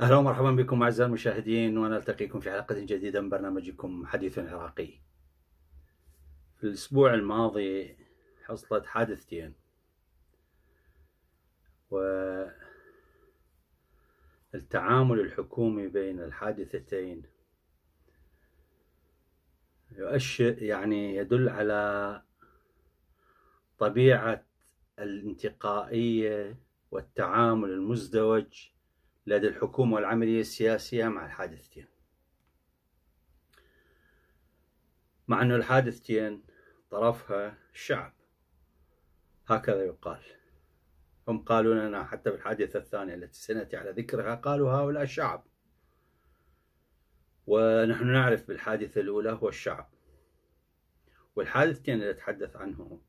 اهلا ومرحبا بكم اعزائي المشاهدين ونلتقيكم في حلقه جديده من برنامجكم حديث عراقي. في الاسبوع الماضي حصلت حادثتين و التعامل الحكومي بين الحادثتين يؤشر يعني يدل على طبيعة الانتقائية والتعامل المزدوج لدى الحكومة والعملية السياسية مع الحادثتين مع أن الحادثتين طرفها الشعب هكذا يقال هم قالوا لنا حتى في الحادثة الثانية التي سنأتي على ذكرها قالوا هؤلاء الشعب ونحن نعرف بالحادثة الأولى هو الشعب والحادثتين اللي أتحدث عنهم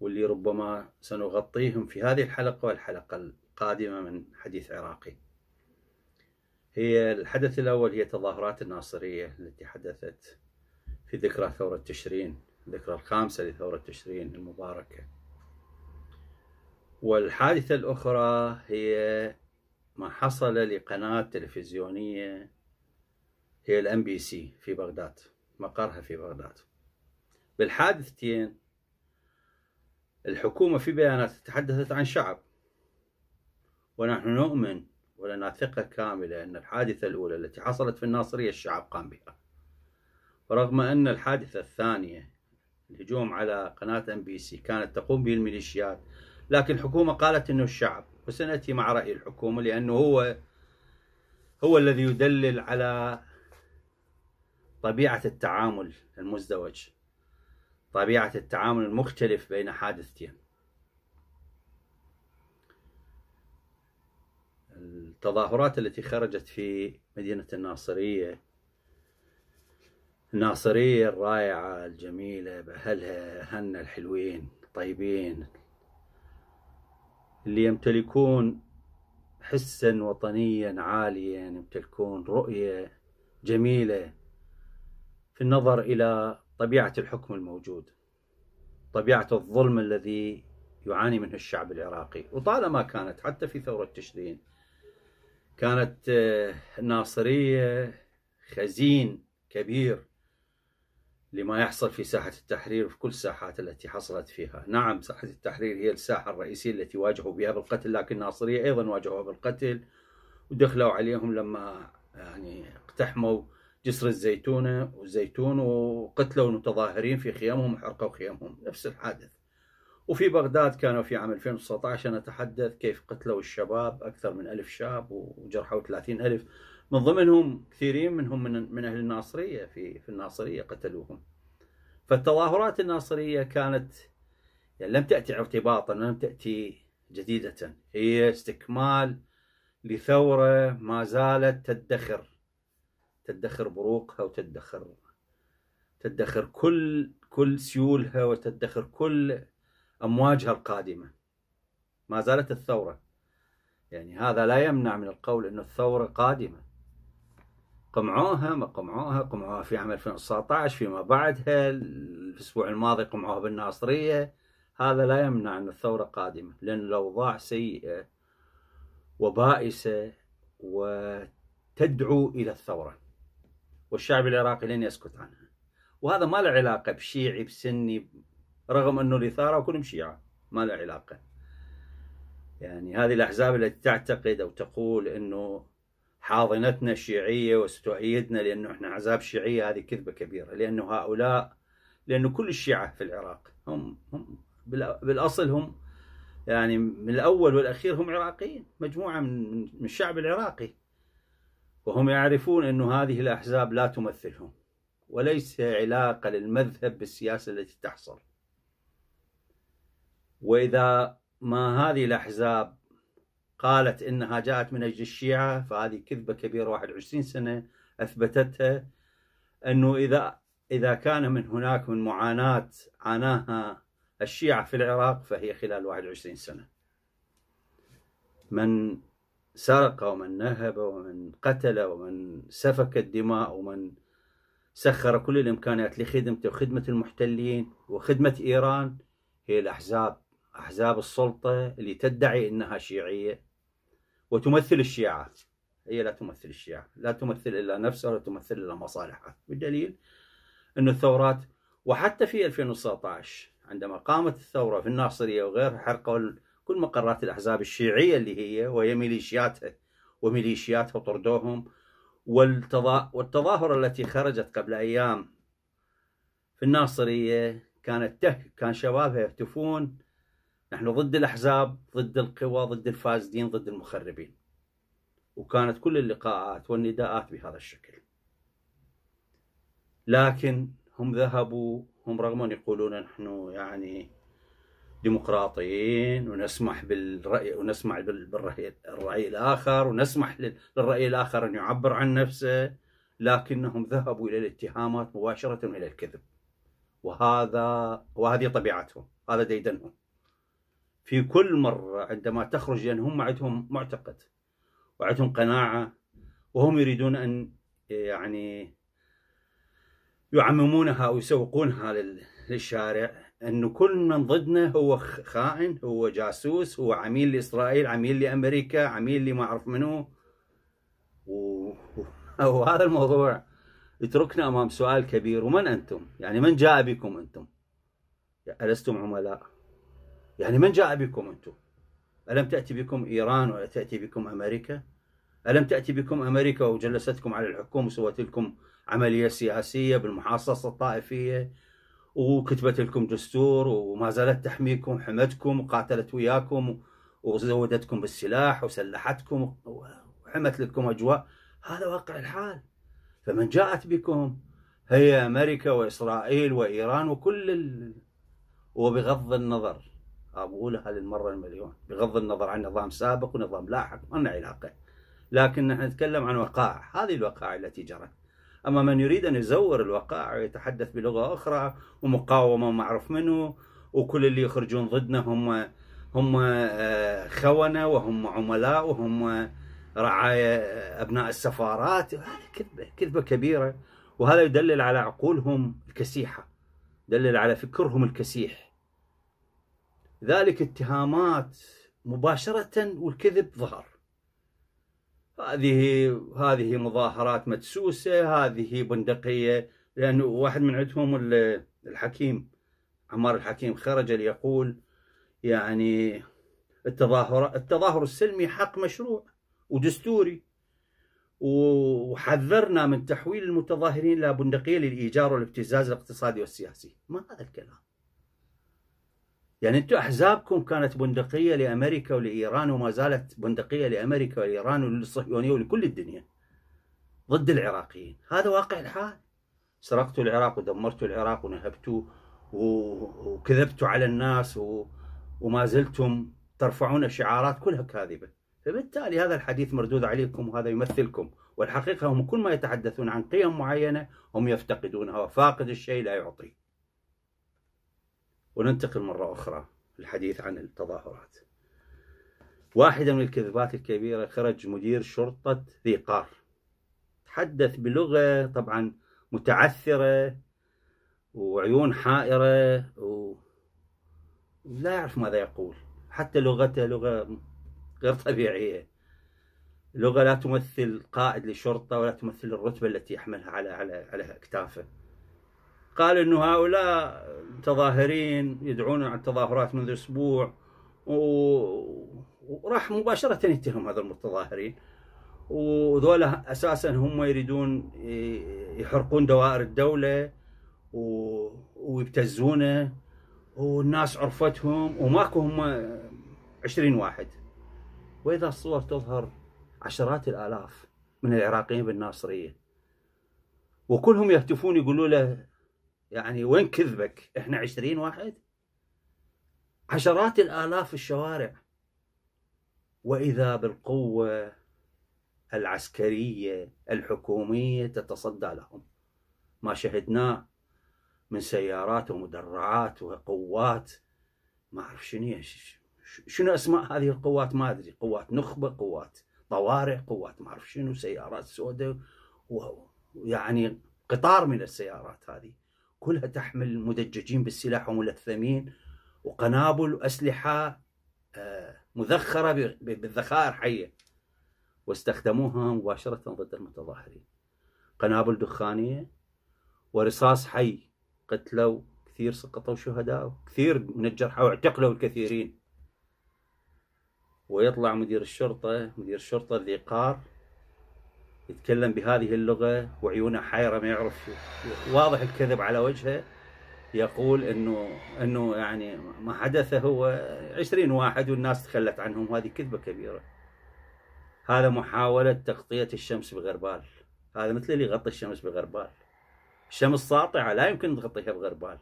واللي ربما سنغطيهم في هذه الحلقة والحلقة القادمة من حديث عراقي هي الحدث الأول هي تظاهرات الناصرية التي حدثت في ذكرى ثورة تشرين الذكرى الخامسة لثورة تشرين المباركة والحادثة الأخرى هي ما حصل لقناة تلفزيونية هي الام بي سي في بغداد مقرها في بغداد بالحادثتين الحكومة في بيانات تحدثت عن شعب ونحن نؤمن ولنا ثقة كاملة أن الحادثة الأولى التي حصلت في الناصرية الشعب قام بها ورغم أن الحادثة الثانية الهجوم على قناة ام بي سي كانت تقوم به الميليشيات لكن الحكومة قالت أنه الشعب وسنأتي مع رأي الحكومة لأنه هو هو الذي يدلل على طبيعة التعامل المزدوج طبيعة التعامل المختلف بين حادثتين التظاهرات التي خرجت في مدينة الناصرية الناصرية الرائعة الجميلة بأهلها أهلنا الحلوين الطيبين اللي يمتلكون حسا وطنيا عاليا يمتلكون رؤية جميلة في النظر إلى طبيعة الحكم الموجود طبيعة الظلم الذي يعاني منه الشعب العراقي وطالما كانت حتى في ثورة تشرين كانت آه، ناصرية خزين كبير لما يحصل في ساحة التحرير وفي كل الساحات التي حصلت فيها نعم ساحة التحرير هي الساحة الرئيسية التي واجهوا بها بالقتل لكن الناصرية أيضا واجهوها بالقتل ودخلوا عليهم لما يعني اقتحموا جسر الزيتونة والزيتون وقتلوا المتظاهرين في خيامهم وحرقوا خيامهم نفس الحادث وفي بغداد كانوا في عام 2019 نتحدث كيف قتلوا الشباب أكثر من ألف شاب وجرحوا 30 ألف من ضمنهم كثيرين منهم من, من أهل الناصرية في, في الناصرية قتلوهم فالتظاهرات الناصرية كانت يعني لم تأتي ارتباطا لم تأتي جديدة هي استكمال لثورة ما زالت تدخر تدخر بروقها وتدخر تدخر كل كل سيولها وتدخر كل امواجها القادمه ما زالت الثوره يعني هذا لا يمنع من القول ان الثوره قادمه قمعوها ما قمعوها قمعوها في عام 2019 فيما بعدها الأسبوع الماضي قمعوها بالناصرية هذا لا يمنع أن الثورة قادمة لأن الأوضاع سيئة وبائسة وتدعو إلى الثورة والشعب العراقي لن يسكت عنها وهذا ما له علاقة بشيعي بسني رغم أنه الإثارة وكلهم شيعة ما له علاقة يعني هذه الأحزاب التي تعتقد أو تقول أنه حاضنتنا الشيعيه وستؤيدنا لانه احنا احزاب شيعيه هذه كذبه كبيره لانه هؤلاء لانه كل الشيعه في العراق هم هم بالاصل هم يعني من الاول والاخير هم عراقيين مجموعه من الشعب العراقي وهم يعرفون انه هذه الاحزاب لا تمثلهم وليس علاقه للمذهب بالسياسه التي تحصل واذا ما هذه الاحزاب قالت انها جاءت من اجل الشيعه فهذه كذبه كبيره 21 سنه اثبتتها انه اذا اذا كان من هناك من معاناه عاناها الشيعه في العراق فهي خلال 21 سنه. من سرق ومن نهب ومن قتل ومن سفك الدماء ومن سخر كل الامكانيات لخدمته وخدمه المحتلين وخدمه ايران هي الاحزاب احزاب السلطه اللي تدعي انها شيعيه وتمثل الشيعة هي لا تمثل الشيعة لا تمثل إلا نفسها ولا تمثل إلا مصالحها بالدليل أن الثورات وحتى في 2019 عندما قامت الثورة في الناصرية وغيرها حرقوا كل مقرات الأحزاب الشيعية اللي هي وهي ميليشياتها وميليشياتها طردوهم والتظاهرة التي خرجت قبل أيام في الناصرية كانت كان شبابها يهتفون نحن ضد الأحزاب ضد القوى ضد الفاسدين ضد المخربين وكانت كل اللقاءات والنداءات بهذا الشكل لكن هم ذهبوا هم رغم أن يقولون نحن يعني ديمقراطيين ونسمح بالرأي ونسمع بالرأي الرأي الآخر ونسمح للرأي الآخر أن يعبر عن نفسه لكنهم ذهبوا إلى الاتهامات مباشرة إلى الكذب وهذا وهذه طبيعتهم هذا ديدنهم في كل مرة عندما تخرج لأن هم عندهم معتقد وعندهم قناعة وهم يريدون أن آه، يعني يعممونها أو يسوقونها للشارع أنه كل من ضدنا هو خائن هو جاسوس هو عميل لإسرائيل عميل لأمريكا عميل لما أعرف منو وهذا الموضوع يتركنا أمام سؤال كبير ومن أنتم؟ يعني من جاء بكم أنتم؟ ألستم عملاء؟ يعني من جاء بكم أنتم ألم تأتي بكم إيران ولا تأتي بكم أمريكا ألم تأتي بكم أمريكا وجلستكم على الحكومه وسوت لكم عملية سياسية بالمحاصصة الطائفية وكتبت لكم دستور وما زالت تحميكم حمتكم وقاتلت وياكم وزودتكم بالسلاح وسلحتكم وحمت لكم أجواء هذا واقع الحال فمن جاءت بكم هي أمريكا وإسرائيل وإيران وكل ال... وبغض النظر بقولها للمرة المليون بغض النظر عن نظام سابق ونظام لاحق ما لنا علاقة لكن نحن نتكلم عن وقائع هذه الوقائع التي جرت أما من يريد أن يزور الوقائع ويتحدث بلغة أخرى ومقاومة ما أعرف منه وكل اللي يخرجون ضدنا هم هم آه، خونة وهم عملاء وهم آه، رعايا آه، أبناء السفارات هذه كذبة كذبة كبيرة وهذا يدلل على عقولهم الكسيحة دلل على فكرهم الكسيح ذلك اتهامات مباشرة والكذب ظهر هذه هذه مظاهرات مدسوسة هذه بندقية لأن واحد من عندهم الحكيم عمار الحكيم خرج ليقول يعني التظاهر التظاهر السلمي حق مشروع ودستوري وحذرنا من تحويل المتظاهرين الى بندقيه للايجار والابتزاز الاقتصادي والسياسي ما هذا الكلام يعني انتم احزابكم كانت بندقيه لامريكا ولايران وما زالت بندقيه لامريكا وايران وللصهيونيه ولكل الدنيا ضد العراقيين هذا واقع الحال سرقتوا العراق ودمرتوا العراق ونهبتوه وكذبتوا على الناس و... وما زلتم ترفعون شعارات كلها كاذبه فبالتالي هذا الحديث مردود عليكم وهذا يمثلكم والحقيقه هم كل ما يتحدثون عن قيم معينه هم يفتقدونها وفاقد الشيء لا يعطيه وننتقل مرة أخرى للحديث عن التظاهرات واحدة من الكذبات الكبيرة خرج مدير شرطة ذي قار تحدث بلغة طبعا متعثرة وعيون حائرة ولا يعرف ماذا يقول حتى لغته لغة غير طبيعية لغة لا تمثل قائد للشرطة ولا تمثل الرتبة التي يحملها على على على أكتافه قال انه هؤلاء متظاهرين يدعون على التظاهرات منذ اسبوع وراح مباشره يتهم هذا المتظاهرين وذولا اساسا هم يريدون يحرقون دوائر الدوله ويبتزونه والناس عرفتهم وماكو هم 20 واحد واذا الصور تظهر عشرات الالاف من العراقيين بالناصريه وكلهم يهتفون يقولوا له يعني وين كذبك احنا عشرين واحد عشرات الآلاف في الشوارع وإذا بالقوة العسكرية الحكومية تتصدى لهم ما شهدناه من سيارات ومدرعات وقوات ما أعرف شنو شنو أسماء هذه القوات ما أدري قوات نخبة قوات طوارئ قوات ما أعرف شنو سيارات سوداء ويعني قطار من السيارات هذه كلها تحمل مدججين بالسلاح وملثمين وقنابل وأسلحة آه، مذخرة بالذخائر حية واستخدموها مباشرة ضد المتظاهرين قنابل دخانية ورصاص حي قتلوا كثير سقطوا شهداء كثير من الجرحى واعتقلوا الكثيرين ويطلع مدير الشرطة مدير الشرطة ذي قار يتكلم بهذه اللغة وعيونه حيرة ما يعرف واضح الكذب على وجهه يقول انه انه يعني ما حدث هو 20 واحد والناس تخلت عنهم هذه كذبة كبيرة هذا محاولة تغطية الشمس بغربال هذا مثل اللي يغطي الشمس بغربال الشمس ساطعة لا يمكن تغطيها بغربال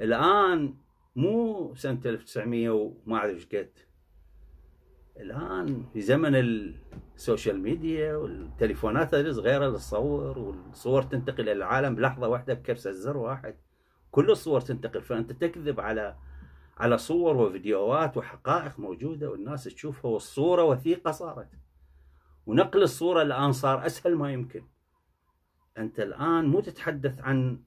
الآن مو سنة 1900 وما أعرف ايش قد الان في زمن السوشيال ميديا والتليفونات الصغيره للصور والصور تنتقل الى العالم بلحظه واحده بكبسه زر واحد كل الصور تنتقل فانت تكذب على على صور وفيديوهات وحقائق موجوده والناس تشوفها والصوره وثيقه صارت ونقل الصوره الان صار اسهل ما يمكن انت الان مو تتحدث عن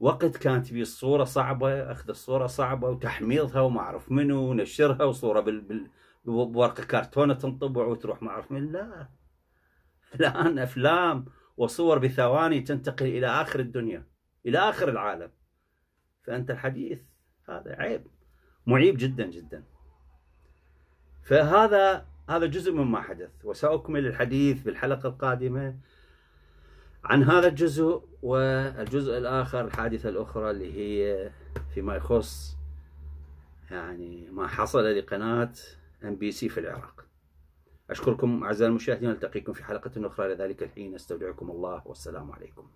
وقت كانت فيه الصوره صعبه اخذ الصوره صعبه وتحميضها وما اعرف منو ونشرها وصوره بال بورقه كرتونه تنطبع وتروح ما اعرف من لا الان افلام وصور بثواني تنتقل الى اخر الدنيا الى اخر العالم فانت الحديث هذا عيب معيب جدا جدا فهذا هذا جزء مما حدث وساكمل الحديث بالحلقه القادمه عن هذا الجزء والجزء الاخر الحادثه الاخرى اللي هي فيما يخص يعني ما حصل لقناه ام بي سي في العراق أشكركم أعزائي المشاهدين نلتقيكم في حلقة أخرى لذلك الحين أستودعكم الله والسلام عليكم